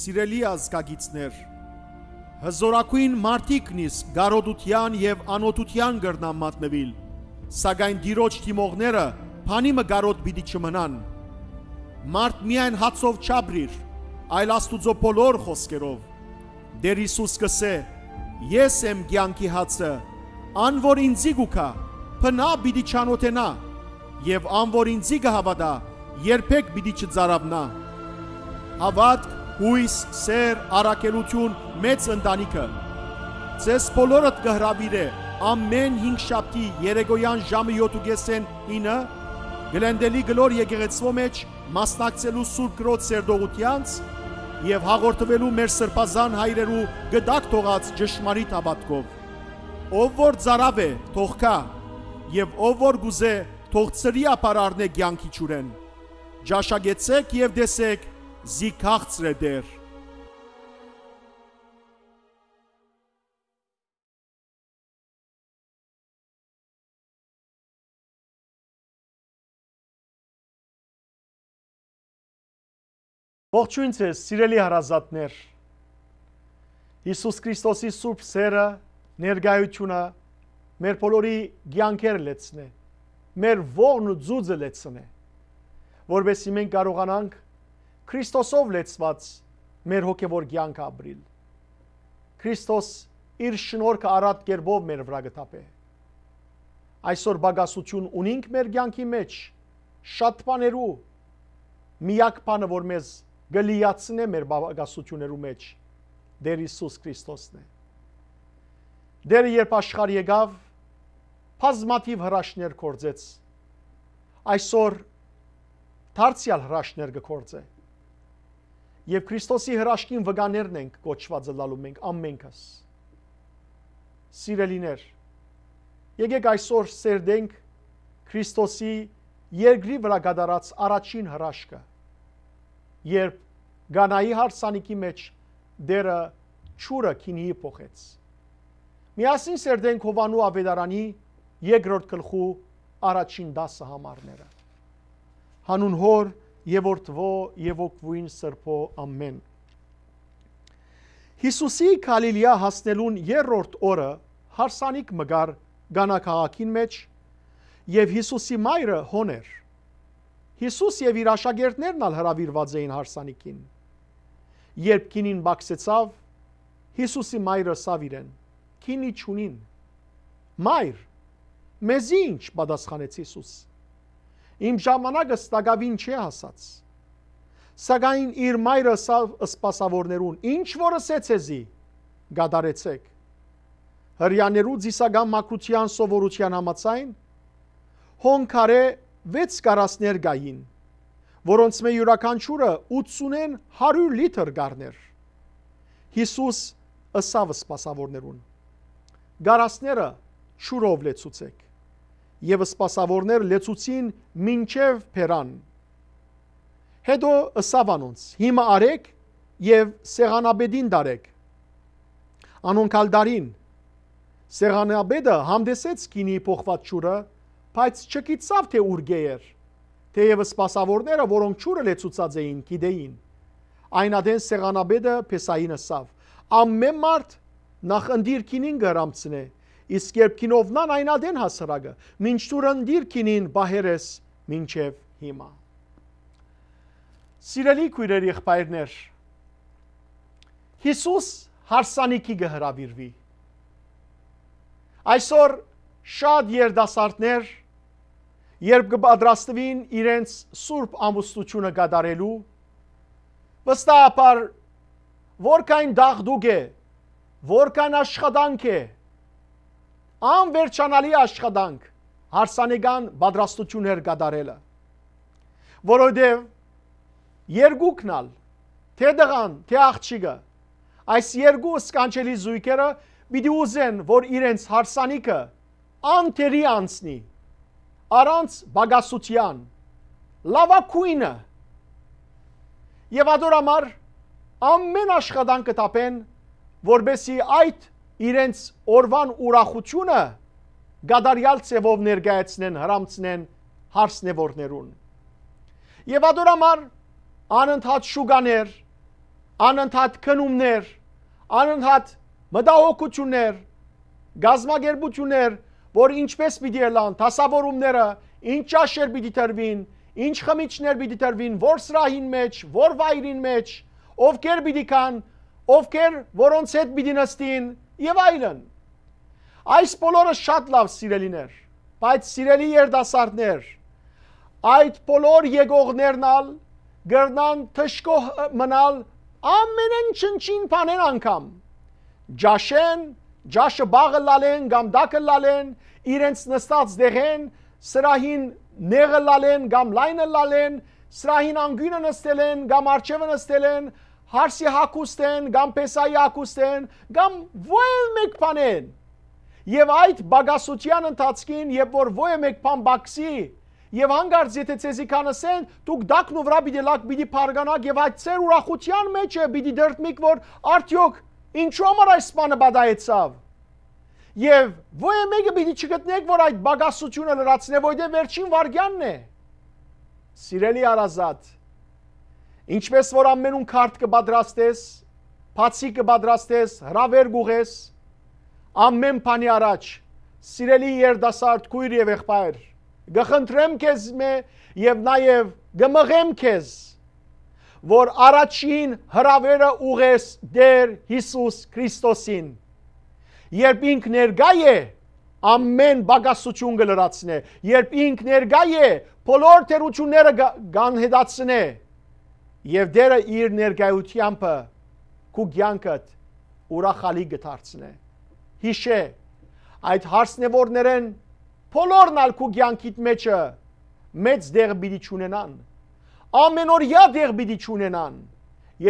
սիրելի ազգագիցներ, հզորակույն մարդիկն իսկ գարոդության եւ անօթության գրնամ մատնվիլ, սակայն դիրոջ թիմողները փանիմը գարոդ պիտի չմնան։ Մարդ միայն հացով չաբրիր, այլ Աստուծո բոլոր խոսքերով։ Դեր Հիսուս կսե. Ես եմ ցանկի հացը, ան որ ինձի գուքա, փնա պիտի ճանոթենա, եւ ան որ ինձի գհավադա, երբեք պիտի չծարավնա։ Հավատք հույս, սեր, առաքելություն, մեծ ընտանիքը։ Ձեզ բոլորդ կհրավիրե ամեն 5 շաբթի երեգոյան ժամը 7:30-ին 9 Գլենդելի գլոր եկեղեցվո մեջ մասնակցելու Սուրբ Գրոց Սերդողությանց եւ հաղորդվելու մեր սրբազան հայրերու գդակ թողած ճշմարիտ հավատքով։ Ով որ ծարավ է, թող կա, եւ ով որ գուզե, թող ծրի ապարարնե ցանկի ճուրեն։ Ճաշագեցեք եւ դեսեք զիքաղցր է դեր։ Ողջույն ձեզ, սիրելի հարազատներ։ Հիսուս Քրիստոսի Սուրբ սերը, ներգայությունը մեր բոլորի ցանկեր լեցնե։ Մեր ողն ու ծուզը լեցնե, որովհետև մենք կարողանանք Քրիստոսով լեցված մեր հոգևոր կյանքը ապրիլ։ Քրիստոս իր շնորհքը առատ կերպով մեր վրա գտապե։ Այսօր բագասություն ունենք մեր կյանքի մեջ շատ բաներու միակ բանը որ մեզ գլիացնե մեր բագասություններու մեջ Դեր Հիսուս Քրիստոսն է։ Դերը երբ աշխարհ եկավ, բազմաթիվ հրաշներ կործեց։ Այսօր դարձյալ հրաշներ կկործե եւ Քրիստոսի հրաշքին վգաներն ենք կոչված լալու մենք ամենքս։ Սիրելիներ, եկեք այսօր սերդենք Քրիստոսի երկրի վրա գդարած առաջին հրաշքը, երբ Գանայի հարսանիքի մեջ դերը ճուրը քինիի փոխեց։ Միասին սերդենք Հովանու ավետարանի երկրորդ գլխու առաջին 10 համարները։ Հանուն հոր եւ որդվո եւ օկվույն սրբո ամեն Հիսուսի Գալիլեա հասնելուն երրորդ օրը հարսանիք մգար գանակահակին մեջ եւ Հիսուսի մայրը հոներ։ Հիսուս եւ իր աշակերտներն ալ հրավիրված էին հարսանիքին։ Երբ քինին բացեցավ, Հիսուսի մայրը սավ իրեն. քինի ճունին։ Մայր, մեզ ինչ պատասխանեց Հիսուսը։ Իմ ժամանակը ստագավին չի հասած։ Սակայն իր մայրը սպասավորներուն ինչ որսեց էզի գադարեցեք։ Հрьяներու ծիսական մակրության սովորության համացայն հոնքարե 6 կարասներ գային, որոնց մե յուրաքանչյուրը 80-ն 100 լիտր գարներ։ Հիսուս ըսավ սպասավորներուն։ Գարասները շուրով լեցուցեք եւ սպասավորներ լեցուցին մինչև Փերան։ Հետո ըսավանոնց հիմա արեք եւ սեղանաբեդին դարեք։ Անոնք ալդարին սեղանաբեդը հանդեսեց քինի փոխված ճուրը, բայց չգիտավ թե ուր գեր։ Թեև սպասավորները, որոնք ճուրը լեցուցած էին, գիտեին։ Այն ադեն սեղանաբեդը Փեսային ըսավ։ Ամեն մարդ նախ ընդիր քինին գրանցնե իսկ երբ քինովնան այնադեն հասարակը, մինչ ծուրնդիր քինին բահերես մինչև հիմա։ Սիրելի քույրեր եղբայրներ, Հիսուս հարսանիքի գհրավիրվի։ Այսօր շատ երդասարտներ, երբ կպատրաստվին իրենց սուրբ ամուսնությունը կատարելու, վստահաբար որքան դաղդուկ է, որքան աշխատանք է, որ անվերջանալի աշխատանք հարսանեկան պատրաստություններ կատարելը որովհետև երկուքնալ թե դղան թե աղջիկը այս երկու սկանչելի զույգերը պիտի ուզեն որ իրենց հարսանիքը անթերի անցնի առանց բագասության լավակույնը եւ ադորամար ամեն աշխատանքը տապեն որբեսի այդ իրենց օրվան ուրախությունը գադարյալ ծևով ներկայացնեն, հрамցնեն հարսնևորներուն։ Եվ ադորամար անընդհատ շուգաներ, անընդհատ քնումներ, անընդհատ մտահոգություններ, գազմագերբություններ, որ ինչպես պիտի լան դասավորումները, ինչ աշեր պիտի տրվին, ինչ խմիչներ պիտի տրվին, որ սրահին մեջ, որ վայրին մեջ, ովքեր պիտի կան, ովքեր որոնց հետ պիտի նստին, եւ այլն։ Այս բոլորը շատ լավ սիրելիներ, բայց սիրելի երդասարտներ, այդ բոլոր եկողներնալ գրնան թշկող մնալ ամենեն չնչին բաներ անգամ։ Ջաշեն, ջաշը բաղը լալեն կամ դակը լալեն, իրենց նստած դեղեն, սրահին նեղը լալեն կամ լայնը լալեն, սրահին անգույնը նստել են կամ արջևը նստել են, հարսի հակուստ են, կամ պեսայի հակուստ են, կամ ոյլ մեկ պան են։ Եվ այդ բագասության ընթացքին, երբ որ ոյ մեկ պան բակսի, Եվ հանգարց եթե ցեզի կանսեն, դուք դակն ու վրա պիտի լակ պիտի փարգանակ եւ այդ ծեր ուրախության մեջ է պիտի դերտմիկ որ արդյոք ինչու համար այս սپانը բադայեցավ։ Եվ ոյ մեկը պիտի չգտնեք որ այդ բագասությունը լրացնե, որտեղ վերջին վարգյանն է։ Սիրելի արազատ, Ինչպես որ ամենուն քարտ կբադրաստես, փացի կբադրաստես, հրավեր գուղես, ամեն բանի առաջ, սիրելի երդասարդ քույր եւ եղբայր, գխնդրեմ քեզ մե եւ նաեւ գմղեմ քեզ, որ առաջին հրավերը ուղես դեր Հիսուս Քրիստոսին։ Երբ ինք ներգա է, ամեն բագասություն գլրացնե։ Երբ ինք ներգա է, բոլոր թերությունները գանհեդացնե։ գան Եվ Դերը իր ներկայությամբ քու ցանկդ ուրախալի գտարցնե։ Հիշե այդ հարսնեորներեն բոլորն ալ քու ցանկիդ մեջը մեծ դեր բիդի ճունենան։ Ամենօրյա դեր բիդի ճունենան։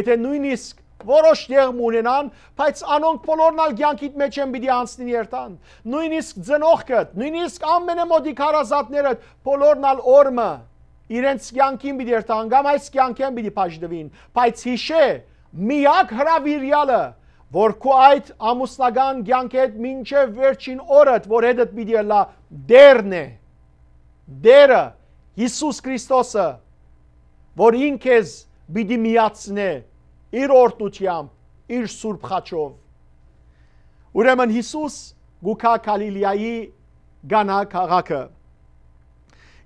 Եթե նույնիսկ որոշ դեր ունենան, բայց անոնք բոլորն ալ ցանկիդ մեջ են բիդի անցնին երթան։ Նույնիսկ ծնողքդ, նույնիսկ ամենամոդի քարազատներդ բոլորն ալ օրը իրենց կյանքին պիտի երթանգամ, այս կյանքեն պիտի բաժնվին։ Բայց հիշե, միակ հրավիրյալը, որ քո այդ ամուսնական կյանքի հետ մինչև վերջին օրդ, որ հետդ պիտի լա դերն է։ Դերը Հիսուս Քրիստոսը, որ ինքեզ պիտի միացնե իր օրդությամբ, իր սուրբ խաչով։ Ուրեմն Հիսուս գուքա Գալիլեայի գանա քաղաքը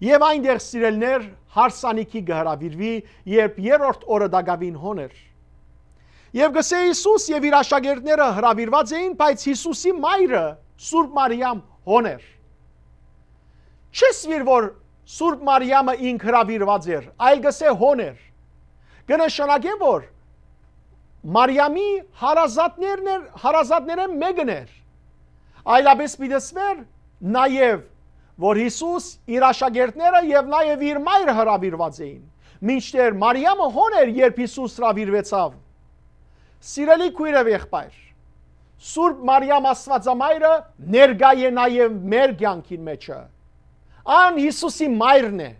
Եվ այնտեղ սիրելներ հարսանիքի գհրավիրվի, երբ երրորդ օրը դագավին հոներ։ Եվ գսե Հիսուս եւ իր աշակերտները հրավիրված էին, բայց Հիսուսի մայրը Սուրբ Մարիամ հոներ։ Չես վիր որ Սուրբ Մարիամը ինք հրավիրված էր, այլ գսե հոներ։ Գնշանակե որ Մարիամի հարազատներն էր, հարազատները մեկն էր։ Այլապես պիտեսվեր նաև որ Հիսուս իր աշակերտները եւ նաեւ իր մայրը հրավիրված էին։ Մինչդեռ Մարիամը հոն էր, երբ Հիսուս հրավիրվեցավ։ Սիրելի քույրև եղբայր, Սուրբ Մարիամ Աստվածամայրը ներկա է նաեւ մեր ցանկին մեջը։ Ան Հիսուսի մայրն է։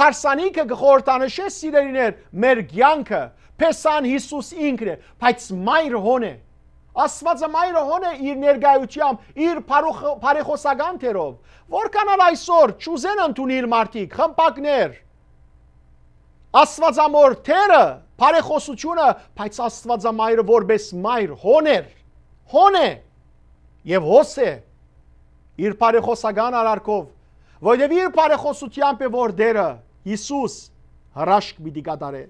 Հարսանիքը գխորտանշե սիրելիներ մեր ցանկը, փեսան Հիսուս ինքն է, բայց մայր հոն է։ Աստվածը մայրը հոն է իր ներգայությամբ, իր բարեխոսական թերով, որքանալ այսօր ճուզեն ընդունիլ մարդիկ, խմպակներ։ Աստվածամոր թերը, բարեխոսությունը, բայց Աստվածամայրը որպես մայր հոն է, հոն է եւ հոս է իր բարեխոսական արարքով, որովհետեւ իր բարեխոսությամբ է որ դերը Հիսուս հրաշք մի դիկատարե։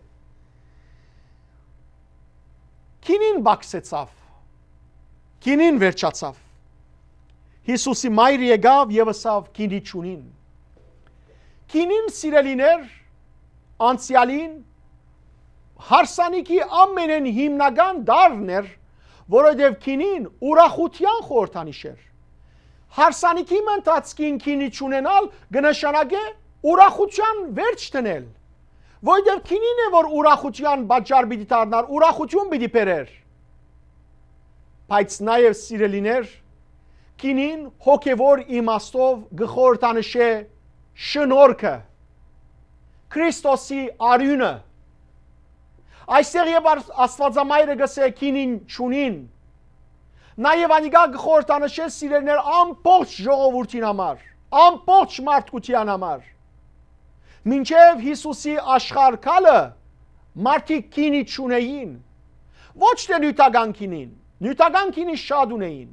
Քինին բացեցավ Կինին վերջացավ։ Հիսուսի մայր եկավ եւ ասավ կինի ճունին։ Կինին սիրելիներ անցյալին հարսանիքի ամենեն հիմնական դարն էր, որովհետև քինին ուրախության խորհրդանիշ էր։ Հարսանիքի մտածքին քինի ճունենալ գնշանագե ուրախության վերջ տնել։ Որովհետև քինին է որ ուրախության բաժար պիտի դառնար, ուրախություն պիտի բերեր բայց նաև սիրելիներ կինին հոգևոր իմաստով գխորտանշե շնորհքը Քրիստոսի արյունը այստեղ եւ աստվածամայրը գսե կինին ճունին նաև անիգա գխորտանշե սիրելիներ ամբողջ ժողովրդին համար ամբողջ մարդկության համար մինչև Հիսուսի աշխարհ կալը մարդիկ քինի ճունեին ոչ թե նյութական քինին նյութական քինի շատ ունեին,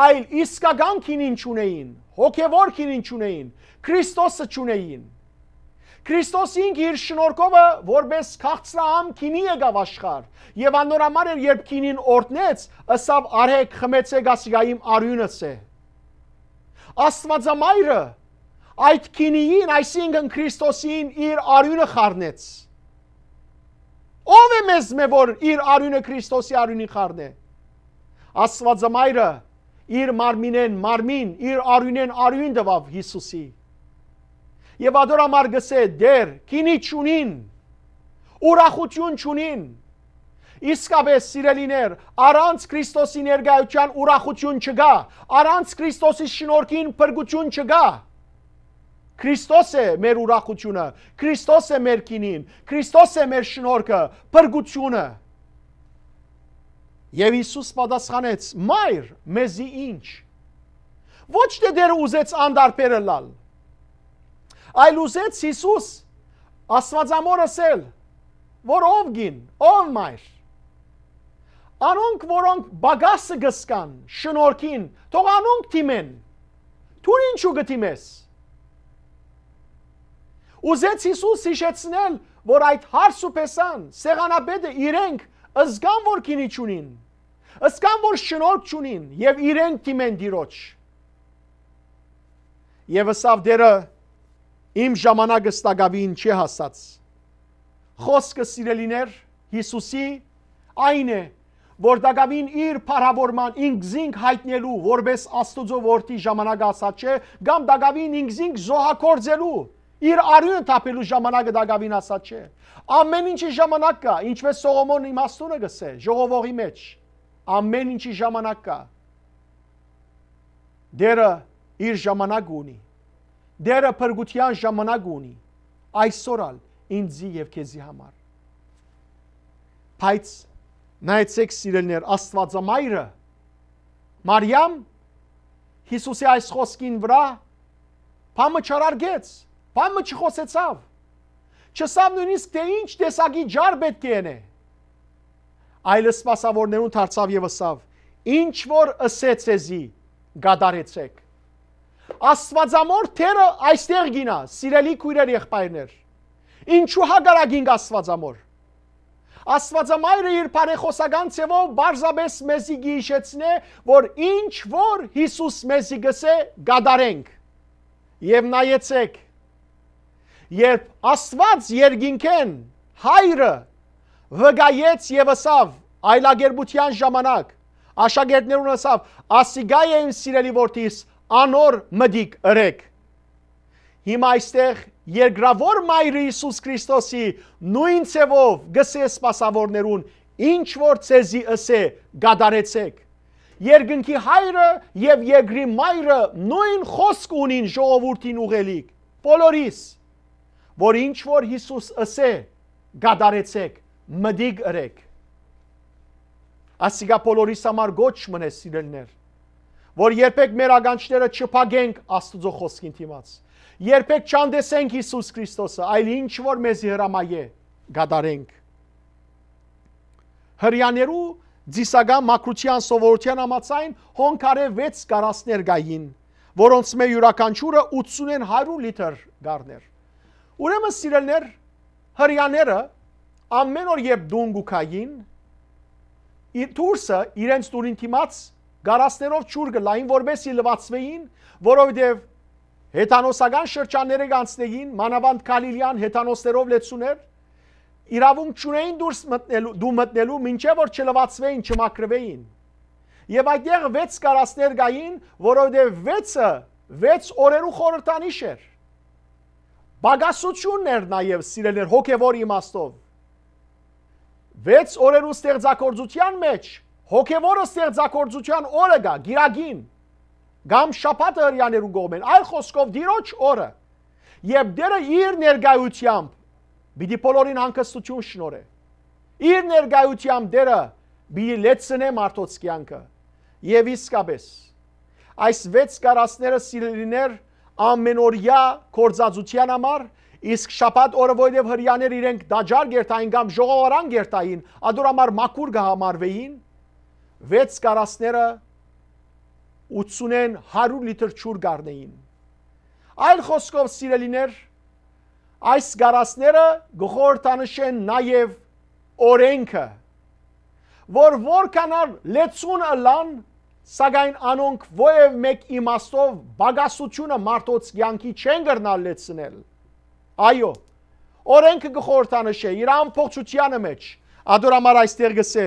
այլ իսկական քինին չունեին, հոգևոր քինին չունեին, Քրիստոսը չունեին։ Քրիստոսին իր շնորհքովը որպես քաղցրահամ քինի եկավ աշխարհ եւ անորամար էր երբ քինին օրտնեց ասավ արեք խմեցեք ասիգայիմ արյունս է Աստվածամայրը այդ քինիին այսինքն Քրիստոսին իր արյունը խառնեց Ո՞վ է մեզ մե որ իր արյունը Քրիստոսի արյունի խառն է։ Աստվածամայրը իր մարմինեն մարմին, իր արյունեն արյուն տվավ Հիսուսի։ Եվ ադորամար գսե դեր քինի ճունին ուրախություն ճունին Իսկապես սիրելիներ, առանց Քրիստոսի ներկայության ուրախություն չկա, առանց Քրիստոսի շնորհքին փրկություն չկա։ Քրիստոս է մեր ուրախությունը, Քրիստոս է մեր կինին, Քրիստոս է մեր շնորհքը, փրկությունը։ Եվ Հիսուս պատասխանեց. «Մայր, մեզի ինչ»։ Ոչ թե դեր ուզեց անդարբեր լալ, այլ ուզեց Հիսուս Աստվածամոր ասել, որ ով գին, ով մայր։ Անոնք, որոնք բագասը գսկան շնորհքին, թող անոնք թիմեն։ Թույլ ինչու գտիմես։ Ուզեց Հիսուս հիշեցնել, որ այդ հարս ու պեսան, սեղանաբեդը իրենք ըզգան, որ կինի չունին, ըզգան, որ շնորդ չունին և իրենք թիմեն դիրոչ։ Եվ ըսավ դերը իմ ժամանակը ստագավին չի հասած։ Խոսկը սիրելիներ Հիսուսի այն է, որ դագավին իր պարավորման ինգզինք հայտնելու, որբես աստուծո որդի ժամանակը ասաց չէ, գամ դագավին ինգզինք զոհակործելու, Իր արյունը թափելու ժամանակը դա գավին ասած չէ։ Ամեն ինչի ժամանակ կա, ինչպես Սողոմոնն իմաստունը գսե ժողովողի մեջ։ Ամեն ինչի ժամանակ կա։ Դերը իր ժամանակ ունի։ Դերը փրկության ժամանակ ունի։ Այսօրալ ինձի եւ քեզի համար։ Բայց նայեցեք սիրելներ Աստվածամայրը Մարիամ Հիսուսի այս խոսքին վրա փամը չարարգեց Համը չխոսեցավ։ Չսավ նույնիսկ թե ինչ տեսակի ջար պետք է ենե։ Այլը սպասավորներուն դարձավ եւ ասավ. Ինչ որ ասեց էզի, գադարեցեք։ Աստվածամոր Տերը այստեղ գինա, սիրելի քույրեր եղբայրներ։ Ինչու հագարագինք Աստվածամոր։ Աստվածամայրը իր բարեխոսական ցևով բարձաբես մեզի գիշեցնե, որ ինչ որ Հիսուս մեզի գսե գադարենք։ Եվ նայեցեք, երբ Աստված երգինքեն հայրը վգայեց եւ ասավ այլագերբության ժամանակ աշակերտներուն ասավ ասիգայ է իմ սիրելի որդիս անոր մդիկ ըրեք հիմա այստեղ երկրավոր մայրը Հիսուս Քրիստոսի նույն ցևով գսե սպասավորներուն ինչ որ ցեզի ասե գադարեցեք երկնքի հայրը եւ երկրի մայրը նույն խոսք ունին ժողովրդին ուղելիք բոլորիս որ ինչ որ Հիսուս ասե, գադարեցեք, մդիկ ըրեք։ Ասիգա բոլորիս համար գոչ մնես սիրելներ, որ երբեք մեր ագանչները չփագենք Աստուծո խոսքին դիմաց։ Երբեք չանդեսենք Հիսուս Քրիստոսը, այլ ինչ որ մեզի հրամայե, գադարենք։ Հрьяներու Ձիսագա մակրության սովորության համացայն հոնքարե 6 կարասներ գային, որոնց մեր յուրաքանչյուրը 80-ն 100 լիտր գարներ։ Ուրեմն սիրելներ, հрьяները ամեն օր երբ դուն գուքային իր դուրսը իրենց դուրին դիմաց գարասներով ճուր գլային որբեսի լվացվեին, որովհետև Հետանոսական շրջանները գանցնեին մանավանդ Կալիլյան հետանոսներով լեցուներ իրավունք չունեին դուրս մտնելու դու մտնելու մինչև որ չլվացվեին, չմակրվեին։ Եվ այդտեղ վեց կարասներ գային, որովհետև վեցը վեց օրերու խորհրդանիշ էր։ Բագասություններ նաև սիրելներ հոգևոր իմաստով։ Վեց օրերու ստեղծագործության մեջ հոգևորը ստեղծագործության օրը գա, գիրագին, կամ շապատը հрьяներու գոմեն, այլ խոսքով դիրոջ օրը։ Եվ դերը իր ներգայությամբ բիդի բոլորին հանգստություն շնորհե։ Իր ներգայությամբ դերը բիդի լեցնե մարդոց կյանքը։ Եվ իսկապես այս վեց կարասները սիրելիներ ամենօրյա կորձածության համար, իսկ շաբաթ օրը որովհետև հрьяաներ իրենք դաջար գերտային կամ ժողովարան գերտային, ադուր համար մաքուր կհամարվեին, վեց կարասները 80-ն 100 լիտր ջուր գառնեին։ Այլ խոսքով սիրելիներ, այս գարասները գխորտանշեն նաև օրենքը, որ որքանալ լեցուն ըլան սակայն անոնք ովև մեկ իմաստով բագասությունը մարդոց կյանքի չեն գրնալ լեցնել։ Այո, օրենքը գխորտանշե իր ամբողջությանը մեջ։ Ադորամար այստեղ գսե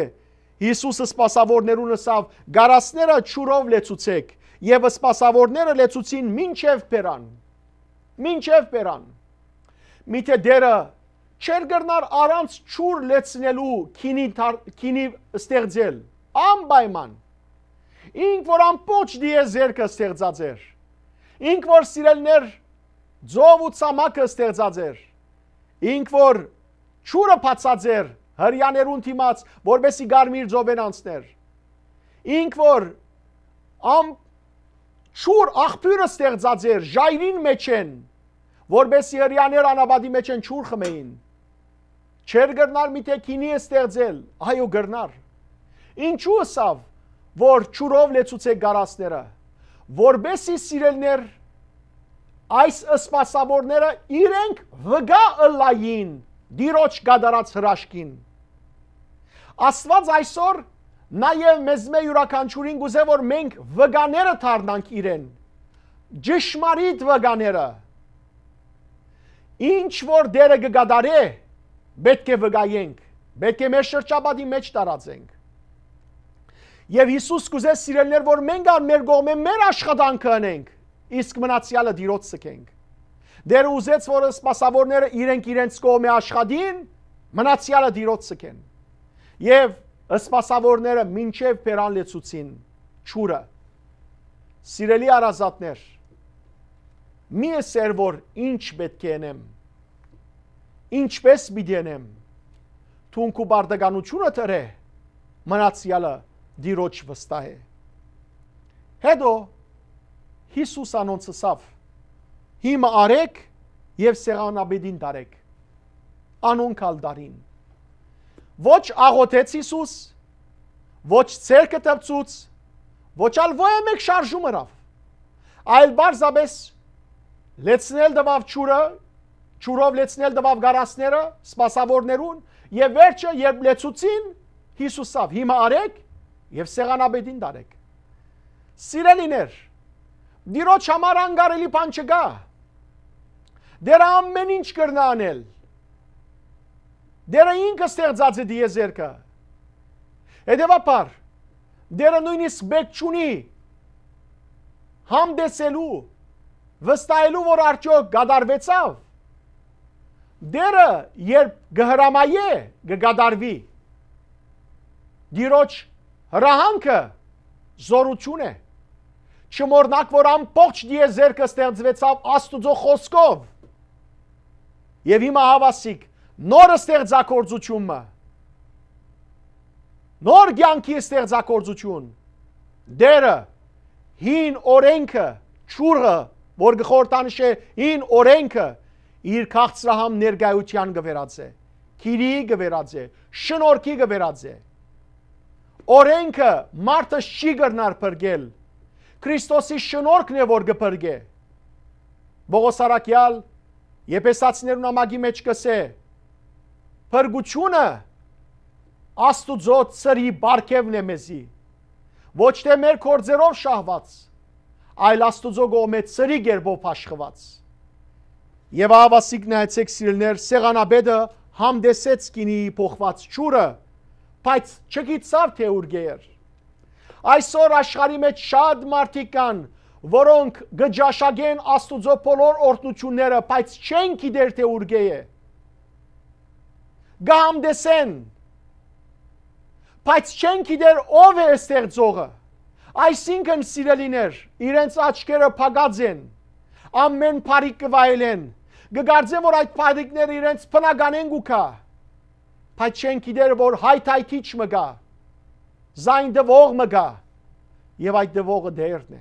Հիսուսը սпасավորներուն ասավ. «Գարասները ճուրով լեցուցեք» եւ սпасավորները լեցուցին մինչև Պերան։ Մինչև Պերան։ Միթե դերը չեր գրնար առանց ճուր լեցնելու քինի քինի ստեղծել։ Անպայման ինք որ ամբողջ դիեզերքը ստեղծած էր։ Ինք որ սիրելներ ձով ու ցամաքը ստեղծած էր։ Ինք որ ճուրը փածած էր հрьяներուն թիմած, որբեսի գարմիր ձովեն անցներ։ Ինք որ ամ ճուր աղբյուրը ստեղծած էր ժայրին մեջ են, որբեսի հрьяներ անաբադի մեջ են ճուր խմեին։ Չեր գրնար միտե քինի է ստեղծել, այո գրնար։ Ինչու սավ որ ճուրով լեցուցե գարածները, որբեսի սիրելներ այս սպասավորները իրենք վգա ըլային դիրոջ գադարած հրաշքին։ Աստված այսօր նաև մեզ մե յուրականչուրին գուզե, որ մենք վգաները թարնանք իրեն, ճշմարիտ վգաները, ինչ որ դերը գգադարե, պետք է վգայենք, պետք է մեր շրջապատի մեջ տարածենք։ Եվ Հիսուս կուզես սիրելներ, որ մենք ան մեր գողմե մեր աշխատանքը անենք, իսկ մնացյալը Տիրոց սկենք։ Դեր ուզեց, որ սպասավորները իրենք իրենց կողմե աշխատին, մնացյալը Տիրոց սկեն։ Եվ սպասավորները մինչև Պերան լեցուցին ճուրը։ Սիրելի արազատներ, մի է սեր, որ ինչ պետք է ենեմ, ինչպես պիտի ենեմ, թունք ու բարդականությունը թրե, մնացյալը դիրոջ վստահ է։ Հետո Հիսուս անոնցսավ։ Հիմա արեք եւ սեղանաբեդին դարեք։ Անոնքալ դարին։ Ոչ աղոթեց Հիսուս, ոչ ցերկը տպծուց, ոչ ալ ոյե մեկ շարժում արավ։ Այլ բարձաբես լեցնել դվավ ճուրը, ճուրով լեցնել դվավ գարասները, սպասավորներուն եւ վերջը երբ լեցուցին Հիսուսավ։ Հիմա արեք եւ սեղանաբեդին դարեք։ Սիրելիներ, դիրոջ համար անգարելի բան չկա։ Դերը ամեն ինչ կրնա անել։ Դերը ինքը ստեղծած է դիեզերքը։ Հետևաբար, դերը նույնիսկ պետք չունի համդեսելու, վստահելու, որ արդյոք գադարվեցավ, դերը երբ գհրամայե գգադարվի, դիրոչ Հրահանգը զորություն է։ Չմոռնակ, որ ամբողջ դիեզերքը ստեղծվեցավ Աստուծո խոսքով։ Եվ հիմա հավասիկ նորը ստեղծագործությունը նոր ցանկի ստեղծագործություն դերը հին օրենքը ճուրը որ գխորտանշե հին օրենքը իր քաղցրահամ ներգայության գվերածե քիրի գվերածե շնորհքի գվերածե օրենքը մարդը չի գրնար փրկել։ Քրիստոսի շնորհքն է որ գփրկե։ Բողոսարակյալ Եփեսացիներուն ամագի մեջ կսե. Փրկությունը Աստուծո ծրի բարգևն է մեզի։ Ոչ թե մեր կորձերով շահված, այլ Աստուծո գոմե ծրի ģերբով փաշխված։ Եվ ավասիկ նայեցեք սիրելներ, սեղանաբեդը համդեսեց կինի փոխված ճուրը բայց չգիտсավ թե ուր գեր։ Այսօր աշխարի մեջ շատ մարդիկ կան, որոնք գճաշագեն Աստուծո բոլոր օրհնությունները, բայց չեն գիտեր թե ուր գե է։ Գամդեսեն։ Բայց չեն գիտեր ով է ստեղծողը։ Այսինքն սիրելիներ, իրենց աչքերը փակած են։ Ամեն բարի կվայելեն։ Գկարծեմ որ այդ բարիկները իրենց բնականեն գուքա բայց չեն գիտեր, որ հայթայթիչ մգա, զայն դվող մգա, եւ այդ դվողը դերն է։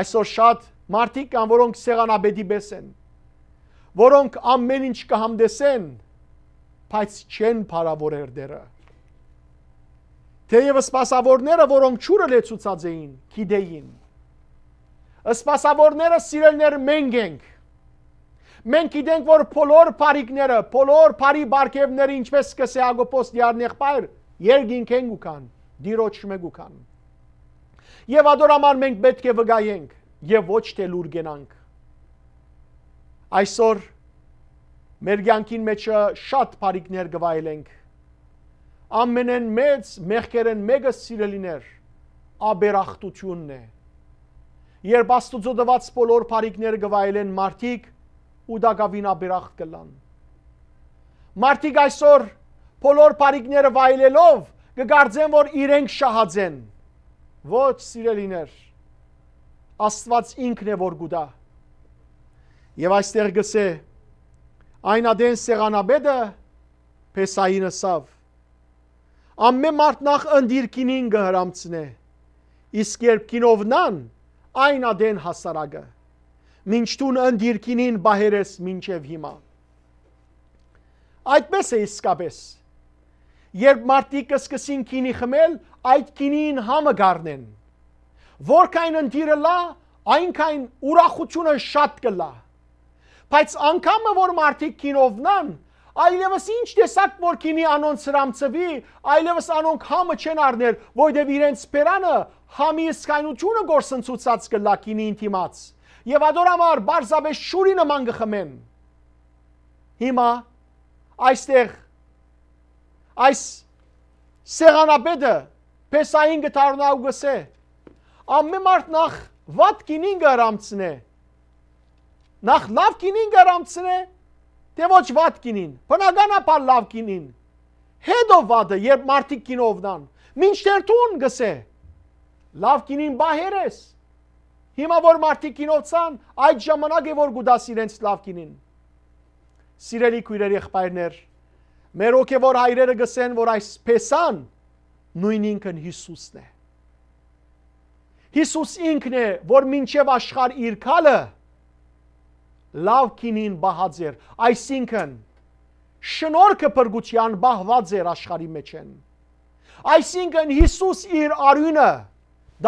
Այսօր շատ մարդիկ կան, որոնք սեղանաբեդի պես են, որոնք ամեն ինչ կհամդեսեն, բայց չեն փարավորեր դերը։ Թեև սպասավորները, որոնք ճուրը լեցուցած էին, գիտեին։ Սպասավորները սիրելներ մենք ենք Մենք գիտենք, որ բոլոր բարիկները, բոլոր բարի բարգևները, ինչպես սկսե Ագոպոս դիարն եղբայր, երգինք են ուքան, դիրոջ մեգուքան։ Եվ ադորաման մենք պետք է վգայենք եւ ոչ թե լուրգենանք։ Այսօր մեր ցանկին մեջը շատ բարիկներ գվայելենք։ Ամենեն մեծ մեղքերեն մեգը սիրելիներ աբերախտությունն է։ Երբ Աստուծո դված բոլոր բարիկները գվայելեն մարդիկ, ու դա գավինաբերախտ կլան։ Մարդիկ այսօր բոլոր բարիկները վայելելով կգարձեն, որ իրենք շահաձեն։ Ոչ, սիրելիներ, Աստված ինքն է որ գուտա։ Եվ այստեղ գսե այնադեն սեղանաբեդը Փեսային ասավ. Ամեն մարդ նախ ընդիր կինին կհրամցնե։ Իսկ երբ կինովնան, այնադեն հասարակը մինչ տուն ընդ երկինին բահերես մինչև հիմա։ Այդպես է իսկապես։ Երբ մարդիկը սկսին քինի խմել, այդ քինին համը գառնեն։ Որքան ընդիրը լա, այնքան ուրախությունը շատ կլա։ Բայց անկամը որ մարդիկ քինովնան, այլևս ինչ տեսակ որ քինի անոնց հрамծվի, այլևս անոնք համը չեն առներ, որովհետև իրենց սպերանը համի իսկայնությունը գործընծուցած կլա քինի ինտիմաց եւ ադոր համար բարձաբես շուրի նման գխմեն։ Հիմա այստեղ այս սեղանապետը Պեսային գտարնա ու գսե։ Ամեն մարդ նախ վատ կինին գարամցնե։ Նախ լավ կինին գարամցնե, թե ոչ վատ կինին։ Բնականաբար լավ կինին։ Հետո վատը, երբ մարդիկ կինովնան, մինչդեռ տուն գսե։ Լավ կինին բահերես։ Հիմա որ մարդիկ կինոցան, այդ ժամանակ է որ գուդաս իրենց լավ կինին։ Սիրելի քույրերի եղբայրներ, մեր ոգևոր հայրերը գսեն, որ այս փեսան նույն ինքն Հիսուսն է։ Հիսուս ինքն է, որ մինչև աշխարհ իր քալը լավ կինին բահած էր, այսինքն շնորհքը փրկության բահված էր աշխարհի մեջ են։ Այսինքն Հիսուս իր արյունը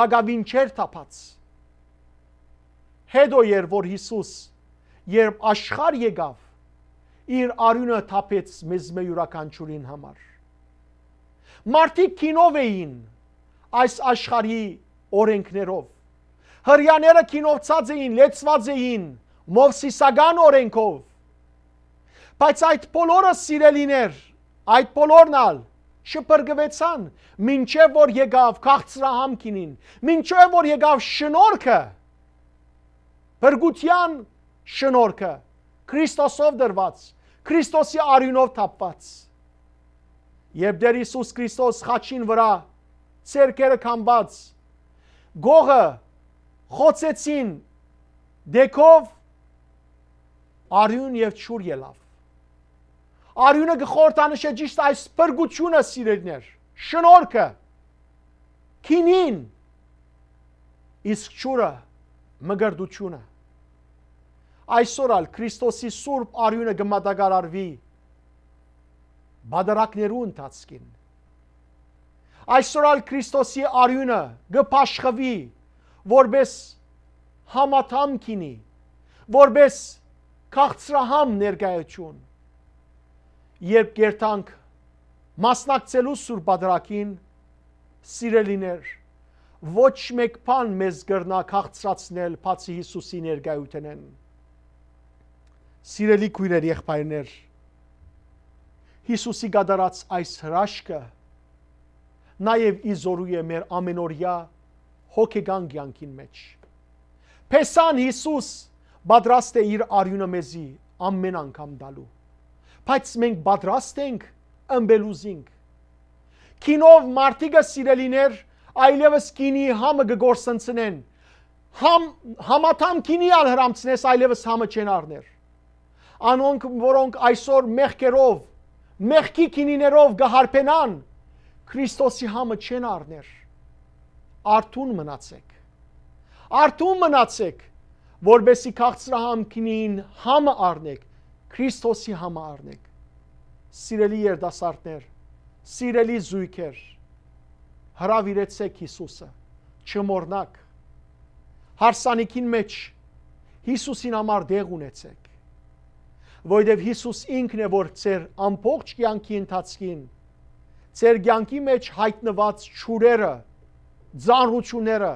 դագավին չեր թափած Հետո երբ որ Հիսուս երբ աշխարհ եկավ իր արյունը թափեց մեզ մեր յուրաքանչյուրին համար։ Մարդիկ կինով էին այս աշխարհի օրենքներով։ Հрьяները կինովցած էին, լեցված էին Մովսիսական օրենքով։ Բայց այդ բոլորը սիրելիներ, այդ բոլորն ալ շփրկվեցան, ինչեւ որ եկավ քաղցրահամ կինին, ինչեւ որ եկավ շնորհքը, Հրգության շնորհքը Քրիստոսով դրված, Քրիստոսի արյունով թափված։ Երբ դեր Հիսուս Քրիստոս խաչին վրա ցերկերը կամբած գողը խոցեցին դեկով արյուն եւ ճուր ելավ։ Արյունը գխորտանշե ճիշտ այս սպրգությունը սիրելներ, շնորհքը, քինին իսկ ճուրը մգրդությունը։ Այսօր ալ Քրիստոսի Սուրբ արյունը գմատակարարվի բادرակներու ընթացքին։ Այսօր ալ Քրիստոսի արյունը գփաշխվի որբես համաթամ քինի, որբես քաղցրահամ ներկայություն։ Երբ գերտանք մասնակցելու Սուրբ Բادرակին, սիրելիներ, ոչ մեկ բան մեզ գրնա քաղցրացնել բացի Հիսուսի ներկայութենեն։ Սիրելի քույրեր, եղբայրներ, Հիսուսի գդարած այս հրաշքը նաև իզորու է մեր ամենօրյա հոգեգան կյանքին մեջ։ Փեսան Հիսուս պատրաստ է իր արյունը մեզի ամեն անգամ դալու։ Բայց մենք պատրաստ ենք ըմբելուզինք։ Կինով մարտիկը սիրելիներ այլևս քինի համը գործընծնեն։ Համ համաթամ քինի անհրամցնես, այլևս համը չեն առներ։ Անոնք, որոնք այսօր մեղքերով, մեղքի քինիներով գահարփենան, Քրիստոսի համը չեն առներ։ Արթուն մնացեք։ Արթուն մնացեք, որբեսի քաղցրահամ քնին համը առնեք, Քրիստոսի համը առնեք։ Սիրելի երդասարտներ, սիրելի զույգեր, հravirեցեք Հիսուսը, չմոռնաք։ Հարսանիքին մեջ Հիսուսին համար դեղ ունեցեք, որովհետև Հիսուս ինքն է որ ծեր ամբողջ կյանքի ընթացքին ծեր կյանքի մեջ հայտնված ճուրերը, ծանրությունները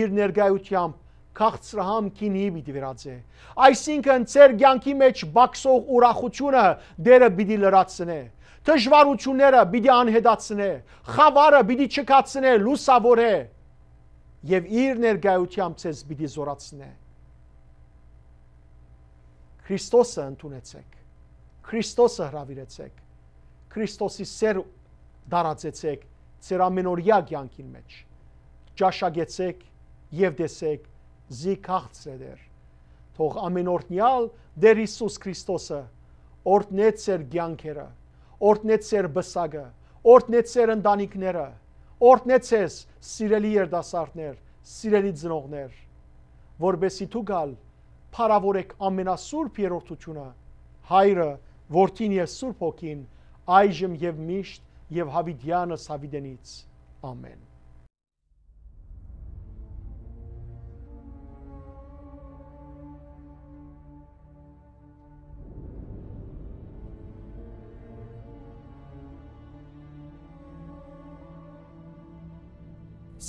իր ներկայությամբ քաղցրահամ քինի պիտի վերածե։ Այսինքն ծեր կյանքի մեջ բաքսող ուրախությունը դերը պիտի լրացնե դժվարությունները պիտի անհետացնե, խավարը պիտի չկացնե, լուսավորե եւ իր ներկայությամբ ցեզ պիտի զորացնե։ Քրիստոսը ընդունեցեք։ Քրիստոսը հravirեցեք։ Քրիստոսի սեր դարածեցեք ծեր ամենօրյա կյանքին մեջ։ Ճաշագեցեք եւ դեսեք զիքացրեդեր։ Թող ամենօրնյալ Տեր Հիսուս Քրիստոսը օրտնե ծեր կյանքերը օրտնեց ծեր բսակը, օրտնեց ծեր ընտանիքները, օրտնեց ես սիրելի երդասարտներ, սիրելի ծնողներ, որբեսի դու գալ փարավորեք ամենասուրբ երրորդությունը, հայրը, որդին եւ Սուրբ Հոգին, այժմ եւ միշտ եւ հավիդյանս հավիդենից։ Ամեն։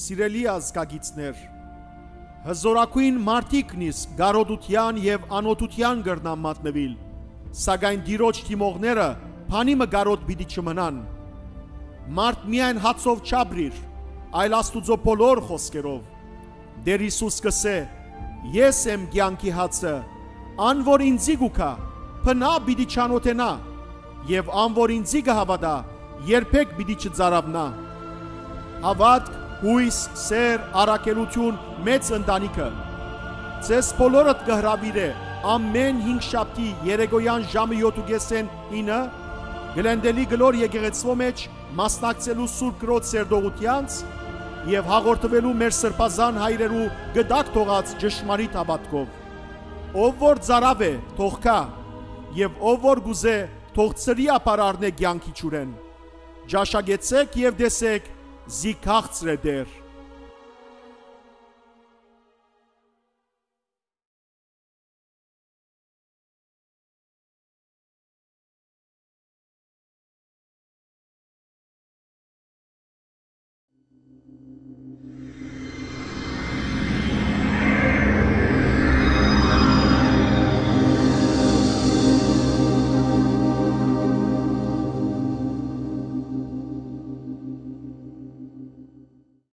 Սիրելի ազգագիցներ, հզորակույն մարդիկն իսկ գարոդության եւ անօթության գրնամ մատնվիլ, սակայն դիրոջ թիմողները փանիմը գարոդ պիտի չմնան։ Մարդ միայն հացով չաբրիր, այլ Աստուծո բոլոր խոսքերով։ Դեր Հիսուս կսե. Ես եմ ցանկի հացը, անոր ինձի գուքա, փնա պիտի ճանոթենա, եւ անոր ինձի կհավատա, երբեք պիտի չծարավնա։ Հավատք հույս, սեր, առաքելություն, մեծ ընտանիքը։ Ձեզ բոլորդ կհրավիրե ամեն 5 շաբթի երեգոյան ժամը 7:30-ին 9 Գլենդելի գլոր եկեղեցվո մեջ մասնակցելու Սուրբ Գրոց սերդողությանց եւ հաղորդվելու մեր սրբազան հայրերու գդակ թողած ճշմարիտ հավատքով։ Ով որ ծարավ է, թող կա, եւ ով որ գուզե, թող ծրի ապարարնե ցանկի ճուրեն։ Ճաշագեցեք եւ դեսեք sie Karts